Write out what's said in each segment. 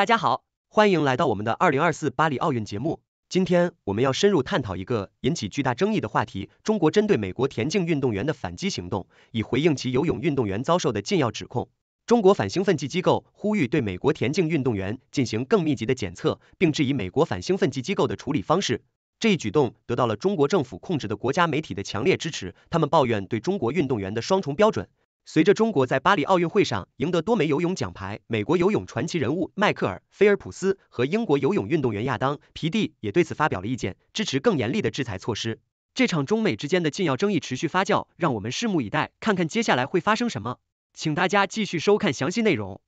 大家好，欢迎来到我们的二零二四巴黎奥运节目。今天我们要深入探讨一个引起巨大争议的话题：中国针对美国田径运动员的反击行动，以回应其游泳运动员遭受的禁药指控。中国反兴奋剂机构呼吁对美国田径运动员进行更密集的检测，并质疑美国反兴奋剂机构的处理方式。这一举动得到了中国政府控制的国家媒体的强烈支持，他们抱怨对中国运动员的双重标准。随着中国在巴黎奥运会上赢得多枚游泳奖牌，美国游泳传奇人物迈克尔·菲尔普斯和英国游泳运动员亚当·皮蒂也对此发表了意见，支持更严厉的制裁措施。这场中美之间的禁药争议持续发酵，让我们拭目以待，看看接下来会发生什么。请大家继续收看详细内容。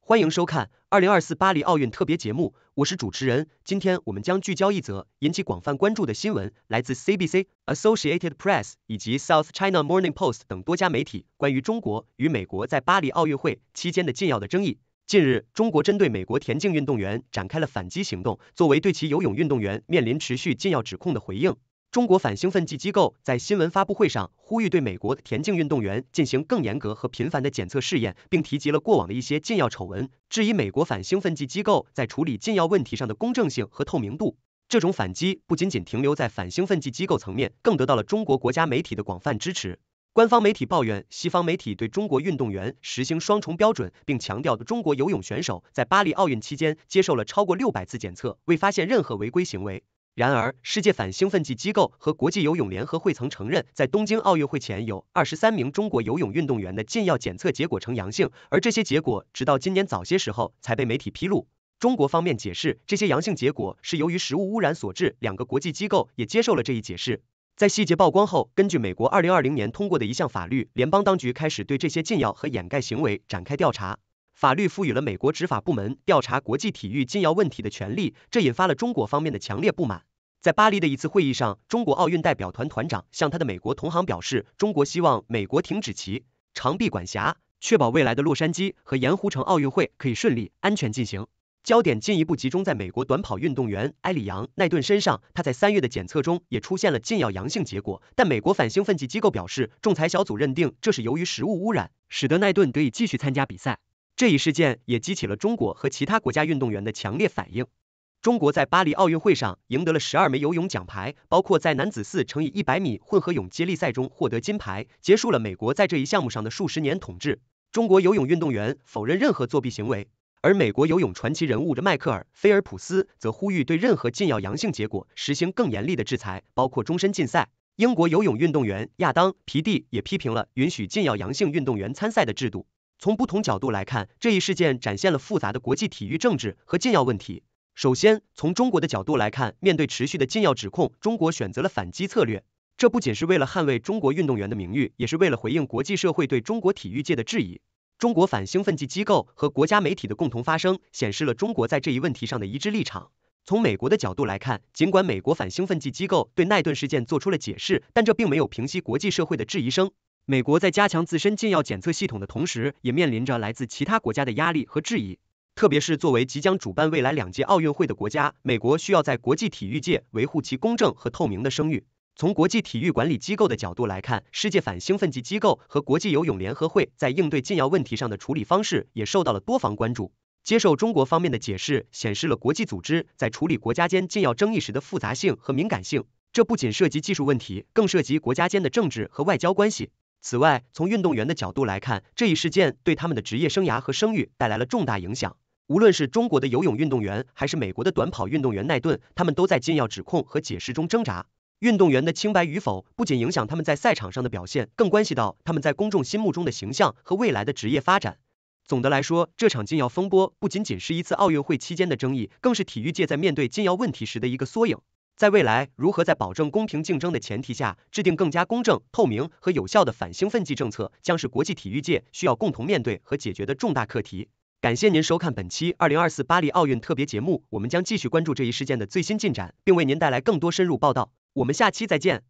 欢迎收看二零二四巴黎奥运特别节目，我是主持人。今天我们将聚焦一则引起广泛关注的新闻，来自 CBC、Associated Press 以及 South China Morning Post 等多家媒体关于中国与美国在巴黎奥运会期间的禁药的争议。近日，中国针对美国田径运动员展开了反击行动，作为对其游泳运动员面临持续禁药指控的回应。中国反兴奋剂机构在新闻发布会上呼吁对美国田径运动员进行更严格和频繁的检测试验，并提及了过往的一些禁药丑闻，质疑美国反兴奋剂机构在处理禁药问题上的公正性和透明度。这种反击不仅仅停留在反兴奋剂机构层面，更得到了中国国家媒体的广泛支持。官方媒体抱怨西方媒体对中国运动员实行双重标准，并强调中国游泳选手在巴黎奥运期间接受了超过六百次检测，未发现任何违规行为。然而，世界反兴奋剂机构和国际游泳联合会曾承认，在东京奥运会前有二十三名中国游泳运动员的禁药检测结果呈阳性，而这些结果直到今年早些时候才被媒体披露。中国方面解释，这些阳性结果是由于食物污染所致。两个国际机构也接受了这一解释。在细节曝光后，根据美国二零二零年通过的一项法律，联邦当局开始对这些禁药和掩盖行为展开调查。法律赋予了美国执法部门调查国际体育禁药问题的权利，这引发了中国方面的强烈不满。在巴黎的一次会议上，中国奥运代表团团长向他的美国同行表示，中国希望美国停止其长臂管辖，确保未来的洛杉矶和盐湖城奥运会可以顺利、安全进行。焦点进一步集中在美国短跑运动员埃里扬·奈顿身上，他在三月的检测中也出现了禁药阳性结果，但美国反兴奋剂机构表示，仲裁小组认定这是由于食物污染，使得奈顿得以继续参加比赛。这一事件也激起了中国和其他国家运动员的强烈反应。中国在巴黎奥运会上赢得了十二枚游泳奖牌，包括在男子四乘以一百米混合泳接力赛中获得金牌，结束了美国在这一项目上的数十年统治。中国游泳运动员否认任何作弊行为，而美国游泳传奇人物的迈克尔菲尔普斯则呼吁对任何禁药阳性结果实行更严厉的制裁，包括终身禁赛。英国游泳运动员亚当皮蒂也批评了允许禁药阳性运动员参赛的制度。从不同角度来看，这一事件展现了复杂的国际体育政治和禁药问题。首先，从中国的角度来看，面对持续的禁药指控，中国选择了反击策略。这不仅是为了捍卫中国运动员的名誉，也是为了回应国际社会对中国体育界的质疑。中国反兴奋剂机构和国家媒体的共同发声，显示了中国在这一问题上的一致立场。从美国的角度来看，尽管美国反兴奋剂机构对奈顿事件做出了解释，但这并没有平息国际社会的质疑声。美国在加强自身禁药检测系统的同时，也面临着来自其他国家的压力和质疑。特别是作为即将主办未来两届奥运会的国家，美国需要在国际体育界维护其公正和透明的声誉。从国际体育管理机构的角度来看，世界反兴奋剂机构和国际游泳联合会在应对禁药问题上的处理方式也受到了多方关注。接受中国方面的解释，显示了国际组织在处理国家间禁药争议时的复杂性和敏感性。这不仅涉及技术问题，更涉及国家间的政治和外交关系。此外，从运动员的角度来看，这一事件对他们的职业生涯和声誉带来了重大影响。无论是中国的游泳运动员，还是美国的短跑运动员奈顿，他们都在禁药指控和解释中挣扎。运动员的清白与否，不仅影响他们在赛场上的表现，更关系到他们在公众心目中的形象和未来的职业发展。总的来说，这场禁药风波不仅仅是一次奥运会期间的争议，更是体育界在面对禁药问题时的一个缩影。在未来，如何在保证公平竞争的前提下，制定更加公正、透明和有效的反兴奋剂政策，将是国际体育界需要共同面对和解决的重大课题。感谢您收看本期二零二四巴黎奥运特别节目。我们将继续关注这一事件的最新进展，并为您带来更多深入报道。我们下期再见。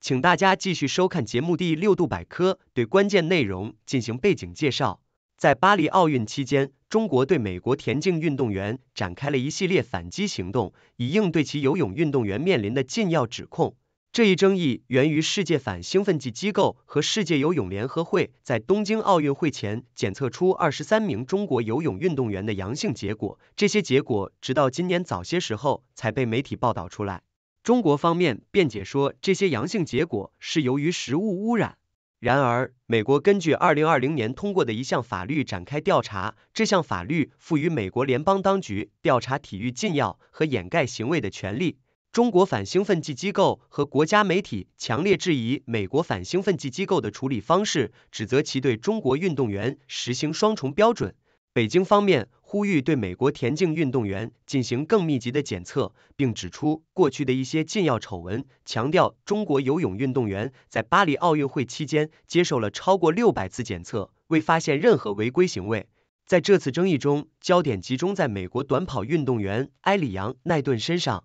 请大家继续收看节目第六度百科，对关键内容进行背景介绍。在巴黎奥运期间，中国对美国田径运动员展开了一系列反击行动，以应对其游泳运动员面临的禁药指控。这一争议源于世界反兴奋剂机构和世界游泳联合会在东京奥运会前检测出二十三名中国游泳运动员的阳性结果，这些结果直到今年早些时候才被媒体报道出来。中国方面辩解说，这些阳性结果是由于食物污染。然而，美国根据二零二零年通过的一项法律展开调查，这项法律赋予美国联邦当局调查体育禁药和掩盖行为的权利。中国反兴奋剂机构和国家媒体强烈质疑美国反兴奋剂机构的处理方式，指责其对中国运动员实行双重标准。北京方面呼吁对美国田径运动员进行更密集的检测，并指出过去的一些禁药丑闻。强调中国游泳运动员在巴黎奥运会期间接受了超过六百次检测，未发现任何违规行为。在这次争议中，焦点集中在美国短跑运动员埃里扬·奈顿身上。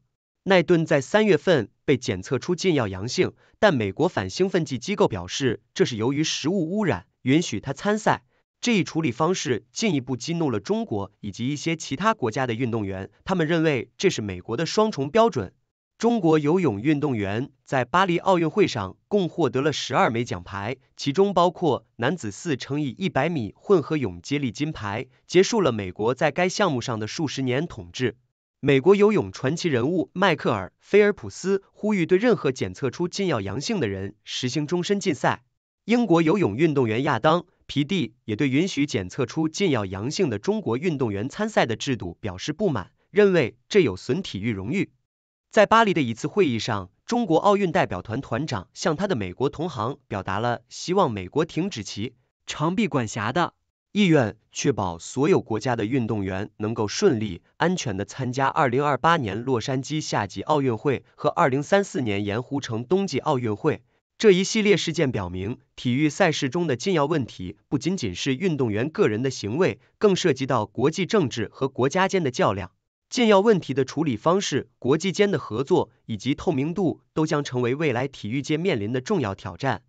奈顿在三月份被检测出禁药阳性，但美国反兴奋剂机构表示这是由于食物污染，允许他参赛。这一处理方式进一步激怒了中国以及一些其他国家的运动员，他们认为这是美国的双重标准。中国游泳运动员在巴黎奥运会上共获得了十二枚奖牌，其中包括男子四乘以一百米混合泳接力金牌，结束了美国在该项目上的数十年统治。美国游泳传奇人物迈克尔菲尔普斯呼吁对任何检测出禁药阳性的人实行终身禁赛。英国游泳运动员亚当皮蒂也对允许检测出禁药阳性的中国运动员参赛的制度表示不满，认为这有损体育荣誉。在巴黎的一次会议上，中国奥运代表团团长向他的美国同行表达了希望美国停止其长臂管辖的。意愿确保所有国家的运动员能够顺利、安全的参加二零二八年洛杉矶夏季奥运会和二零三四年盐湖城冬季奥运会。这一系列事件表明，体育赛事中的禁药问题不仅仅是运动员个人的行为，更涉及到国际政治和国家间的较量。禁药问题的处理方式、国际间的合作以及透明度，都将成为未来体育界面临的重要挑战。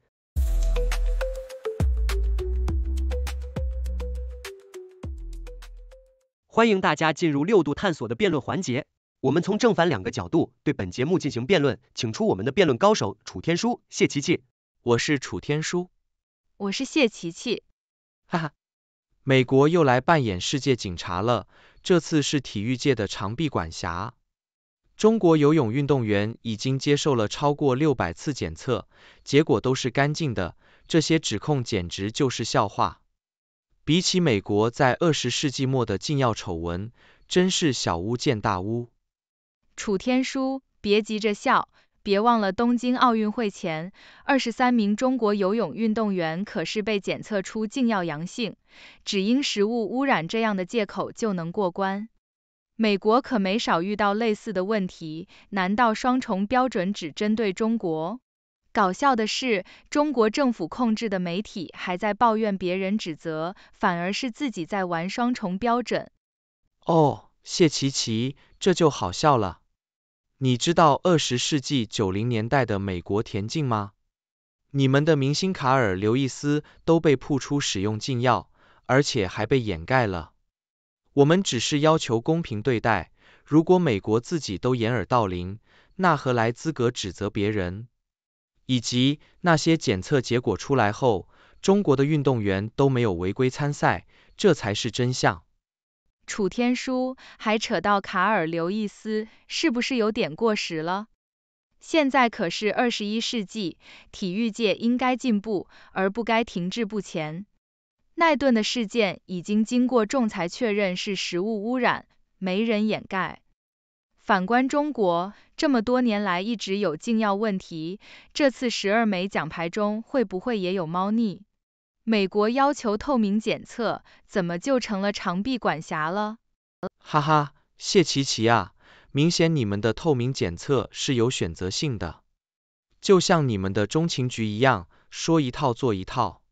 欢迎大家进入六度探索的辩论环节，我们从正反两个角度对本节目进行辩论，请出我们的辩论高手楚天舒、谢琪琪，我是楚天舒，我是谢琪琪，哈哈，美国又来扮演世界警察了，这次是体育界的长臂管辖，中国游泳运动员已经接受了超过六百次检测，结果都是干净的，这些指控简直就是笑话。比起美国在二十世纪末的禁药丑闻，真是小巫见大巫。楚天舒，别急着笑，别忘了东京奥运会前，二十三名中国游泳运动员可是被检测出禁药阳性，只因食物污染这样的借口就能过关。美国可没少遇到类似的问题，难道双重标准只针对中国？搞笑的是，中国政府控制的媒体还在抱怨别人指责，反而是自己在玩双重标准。哦，谢奇奇，这就好笑了。你知道二十世纪九零年代的美国田径吗？你们的明星卡尔·刘易斯都被曝出使用禁药，而且还被掩盖了。我们只是要求公平对待，如果美国自己都掩耳盗铃，那何来资格指责别人？以及那些检测结果出来后，中国的运动员都没有违规参赛，这才是真相。楚天舒还扯到卡尔·刘易斯，是不是有点过时了？现在可是二十一世纪，体育界应该进步，而不该停滞不前。奈顿的事件已经经过仲裁确认是食物污染，没人掩盖。反观中国，这么多年来一直有禁药问题，这次十二枚奖牌中会不会也有猫腻？美国要求透明检测，怎么就成了长臂管辖了？哈哈，谢奇奇啊，明显你们的透明检测是有选择性的，就像你们的中情局一样，说一套做一套。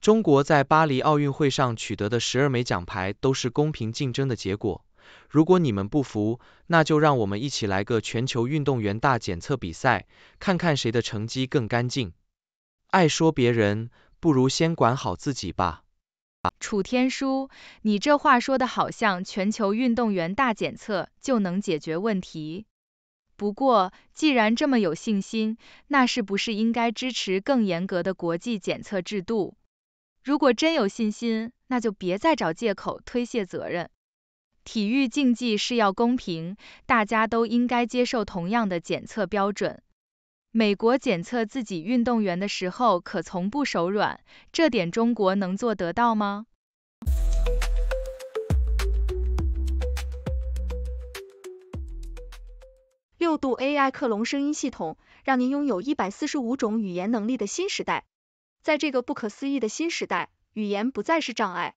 中国在巴黎奥运会上取得的十二枚奖牌都是公平竞争的结果。如果你们不服，那就让我们一起来个全球运动员大检测比赛，看看谁的成绩更干净。爱说别人，不如先管好自己吧。楚天舒，你这话说的好像全球运动员大检测就能解决问题。不过，既然这么有信心，那是不是应该支持更严格的国际检测制度？如果真有信心，那就别再找借口推卸责任。体育竞技是要公平，大家都应该接受同样的检测标准。美国检测自己运动员的时候可从不手软，这点中国能做得到吗？六度 AI 克隆声音系统，让您拥有一百四十五种语言能力的新时代。在这个不可思议的新时代，语言不再是障碍。